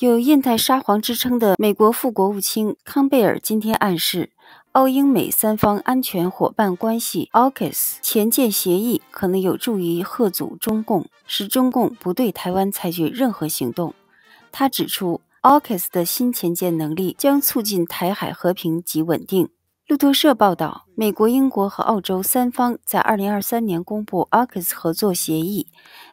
有“印太沙皇”之称的美国副国务卿康贝尔今天暗示，澳英美三方安全伙伴关系 （AUKUS） 前舰协议可能有助于贺阻中共，使中共不对台湾采取任何行动。他指出，AUKUS 的新前舰能力将促进台海和平及稳定。路透社报道，美国、英国和澳洲三方在2023年公布 AUKUS 合作协议。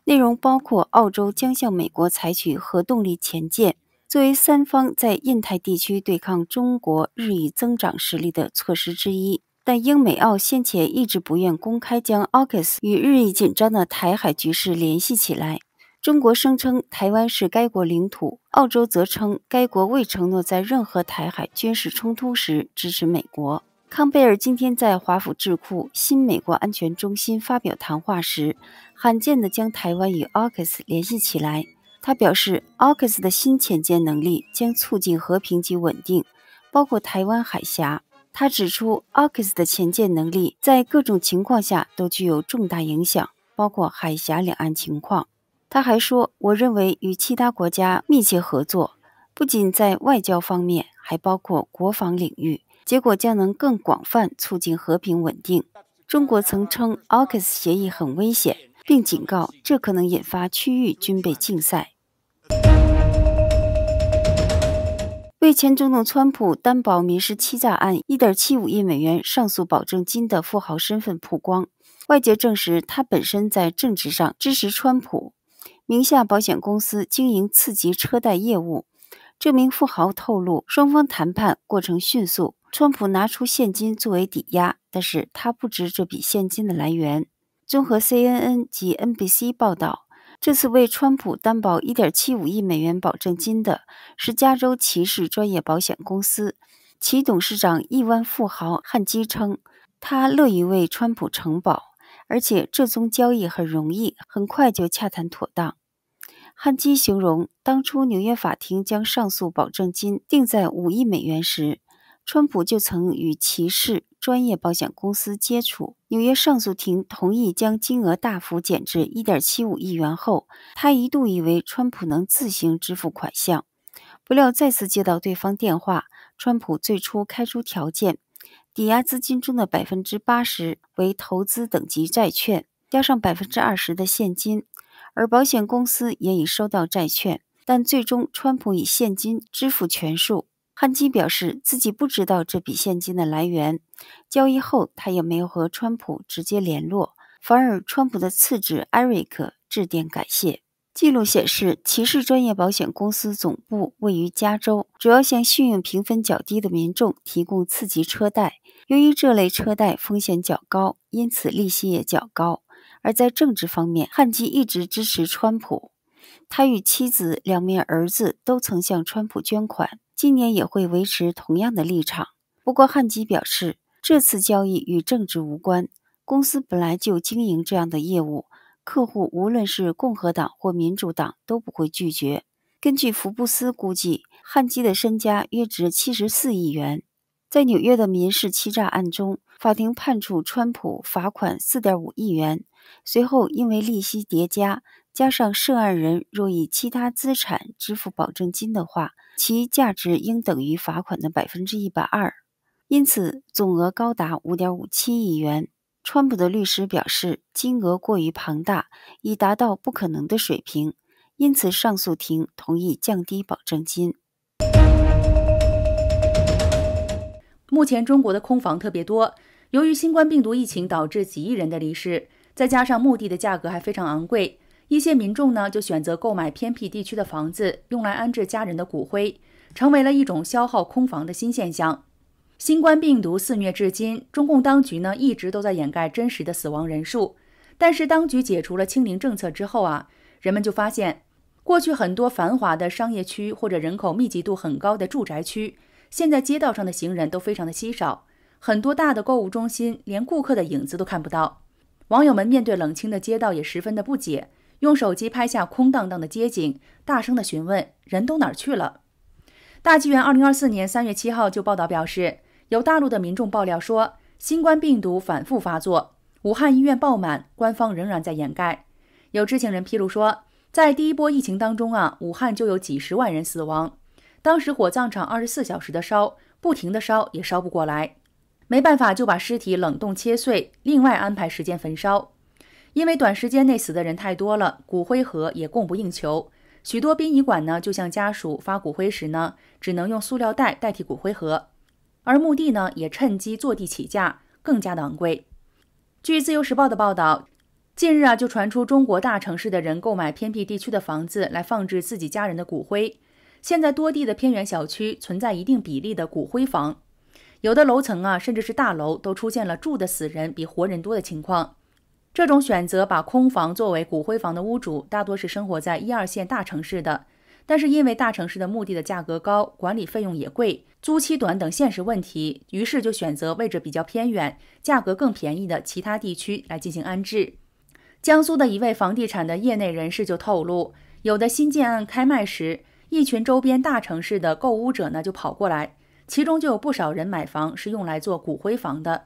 内容包括，澳洲将向美国采取核动力潜舰，作为三方在印太地区对抗中国日益增长实力的措施之一。但英美澳先前一直不愿公开将 August 与日益紧张的台海局势联系起来。中国声称台湾是该国领土，澳洲则称该国未承诺在任何台海军事冲突时支持美国。康贝尔今天在华府智库新美国安全中心发表谈话时，罕见地将台湾与 k 克斯联系起来。他表示，k 克斯的新潜舰能力将促进和平及稳定，包括台湾海峡。他指出，k 克斯的潜舰能力在各种情况下都具有重大影响，包括海峡两岸情况。他还说：“我认为与其他国家密切合作，不仅在外交方面，还包括国防领域。”结果将能更广泛促进和平稳定。中国曾称奥 s 协议很危险，并警告这可能引发区域军备竞赛。为前总统川普担保民事欺诈案1.75亿美元上诉保证金的富豪身份曝光，外界证实他本身在政治上支持川普，名下保险公司经营次级车贷业务。这名富豪透露，双方谈判过程迅速。川普拿出现金作为抵押，但是他不知这笔现金的来源。综合 CNN 及 NBC 报道，这次为川普担保一点七五亿美元保证金的是加州骑士专业保险公司，其董事长亿万富豪汉基称，他乐于为川普承保，而且这宗交易很容易，很快就洽谈妥当。汉基形容，当初纽约法庭将上诉保证金定在五亿美元时。川普就曾与骑士专业保险公司接触。纽约上诉庭同意将金额大幅减至一点七五亿元后，他一度以为川普能自行支付款项，不料再次接到对方电话。川普最初开出条件，抵押资金中的百分之八十为投资等级债券，加上百分之二十的现金，而保险公司也已收到债券。但最终，川普以现金支付全数。汉基表示自己不知道这笔现金的来源，交易后他也没有和川普直接联络，反而川普的次子艾瑞克致电感谢。记录显示，骑士专业保险公司总部位于加州，主要向信用评分较低的民众提供次级车贷。由于这类车贷风险较高，因此利息也较高。而在政治方面，汉基一直支持川普，他与妻子、两名儿子都曾向川普捐款。今年也会维持同样的立场。不过汉基表示，这次交易与政治无关。公司本来就经营这样的业务，客户无论是共和党或民主党都不会拒绝。根据福布斯估计，汉基的身家约值七十四亿元。在纽约的民事欺诈案中，法庭判处川普罚款四点五亿元。随后因为利息叠加，加上涉案人若以其他资产支付保证金的话。其价值应等于罚款的百分之一百二，因此总额高达五点五七亿元。川普的律师表示，金额过于庞大，已达到不可能的水平，因此上诉庭同意降低保证金。目前中国的空房特别多，由于新冠病毒疫情导致几亿人的离世，再加上墓地的价格还非常昂贵。一些民众呢，就选择购买偏僻地区的房子，用来安置家人的骨灰，成为了一种消耗空房的新现象。新冠病毒肆虐至今，中共当局呢一直都在掩盖真实的死亡人数。但是，当局解除了清零政策之后啊，人们就发现，过去很多繁华的商业区或者人口密集度很高的住宅区，现在街道上的行人都非常的稀少，很多大的购物中心连顾客的影子都看不到。网友们面对冷清的街道也十分的不解。用手机拍下空荡荡的街景，大声地询问：“人都哪儿去了？”大纪元二零二四年三月七号就报道表示，有大陆的民众爆料说，新冠病毒反复发作，武汉医院爆满，官方仍然在掩盖。有知情人披露说，在第一波疫情当中啊，武汉就有几十万人死亡，当时火葬场二十四小时的烧，不停的烧也烧不过来，没办法就把尸体冷冻切碎，另外安排时间焚烧。因为短时间内死的人太多了，骨灰盒也供不应求，许多殡仪馆呢就向家属发骨灰时呢，只能用塑料袋代替骨灰盒，而墓地呢也趁机坐地起价，更加的昂贵。据《自由时报》的报道，近日啊就传出中国大城市的人购买偏僻地区的房子来放置自己家人的骨灰，现在多地的偏远小区存在一定比例的骨灰房，有的楼层啊甚至是大楼都出现了住的死人比活人多的情况。这种选择把空房作为骨灰房的屋主，大多是生活在一二线大城市的。但是因为大城市的目的价格高、管理费用也贵、租期短等现实问题，于是就选择位置比较偏远、价格更便宜的其他地区来进行安置。江苏的一位房地产的业内人士就透露，有的新建案开卖时，一群周边大城市的购屋者呢就跑过来，其中就有不少人买房是用来做骨灰房的。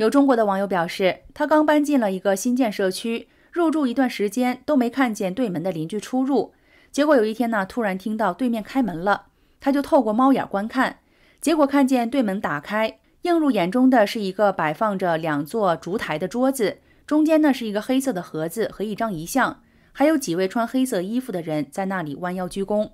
有中国的网友表示，他刚搬进了一个新建社区，入住一段时间都没看见对门的邻居出入。结果有一天呢，突然听到对面开门了，他就透过猫眼观看，结果看见对门打开，映入眼中的是一个摆放着两座烛台的桌子，中间呢是一个黑色的盒子和一张遗像，还有几位穿黑色衣服的人在那里弯腰鞠躬。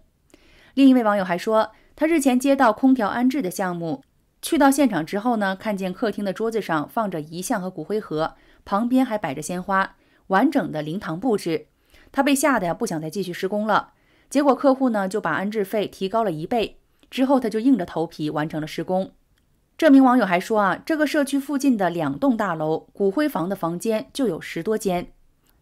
另一位网友还说，他日前接到空调安置的项目。去到现场之后呢，看见客厅的桌子上放着遗像和骨灰盒，旁边还摆着鲜花，完整的灵堂布置。他被吓得呀，不想再继续施工了。结果客户呢就把安置费提高了一倍，之后他就硬着头皮完成了施工。这名网友还说啊，这个社区附近的两栋大楼骨灰房的房间就有十多间。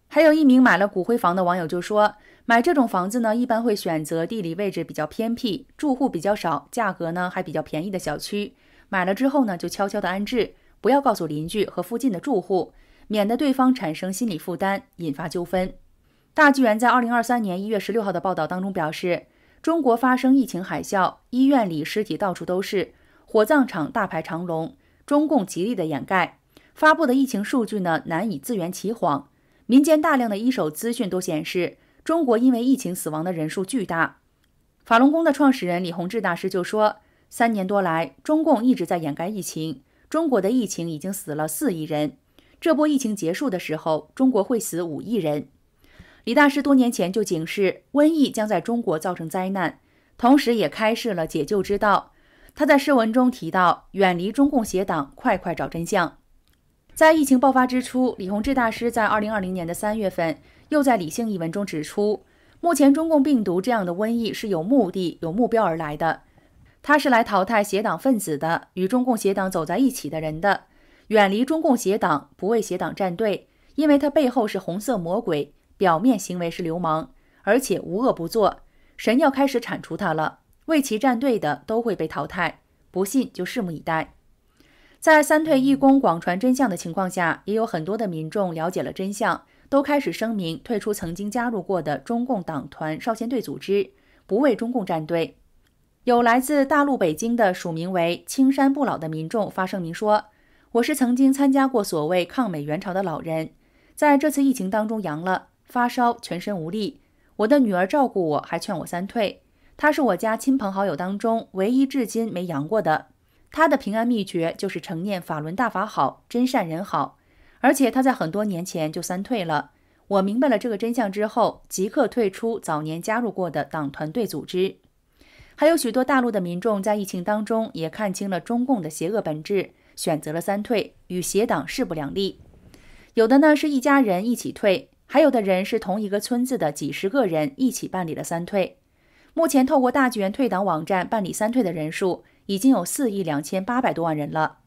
还有一名买了骨灰房的网友就说。买这种房子呢，一般会选择地理位置比较偏僻、住户比较少、价格呢还比较便宜的小区。买了之后呢，就悄悄的安置，不要告诉邻居和附近的住户，免得对方产生心理负担，引发纠纷。大纪元在二零二三年一月十六号的报道当中表示，中国发生疫情海啸，医院里尸体到处都是，火葬场大排长龙，中共极力的掩盖，发布的疫情数据呢难以自圆其谎，民间大量的一手资讯都显示。中国因为疫情死亡的人数巨大，法轮功的创始人李洪志大师就说，三年多来，中共一直在掩盖疫情，中国的疫情已经死了四亿人，这波疫情结束的时候，中国会死五亿人。李大师多年前就警示瘟疫将在中国造成灾难，同时也开示了解救之道。他在诗文中提到，远离中共邪党，快快找真相。在疫情爆发之初，李洪志大师在二零二零年的三月份又在《理性》一文中指出，目前中共病毒这样的瘟疫是有目的、有目标而来的，他是来淘汰邪党分子的，与中共邪党走在一起的人的，远离中共邪党，不为邪党站队，因为他背后是红色魔鬼，表面行为是流氓，而且无恶不作，神要开始铲除他了，为其站队的都会被淘汰，不信就拭目以待。在三退一公广传真相的情况下，也有很多的民众了解了真相，都开始声明退出曾经加入过的中共党团少先队组织，不为中共站队。有来自大陆北京的署名为“青山不老”的民众发声明说：“我是曾经参加过所谓抗美援朝的老人，在这次疫情当中阳了，发烧，全身无力，我的女儿照顾我，还劝我三退。她是我家亲朋好友当中唯一至今没阳过的。”他的平安秘诀就是成念法轮大法好，真善人好。而且他在很多年前就三退了。我明白了这个真相之后，即刻退出早年加入过的党团队组织。还有许多大陆的民众在疫情当中也看清了中共的邪恶本质，选择了三退，与邪党势不两立。有的呢是一家人一起退，还有的人是同一个村子的几十个人一起办理了三退。目前透过大剧院退党网站办理三退的人数。已经有四亿两千八百多万人了。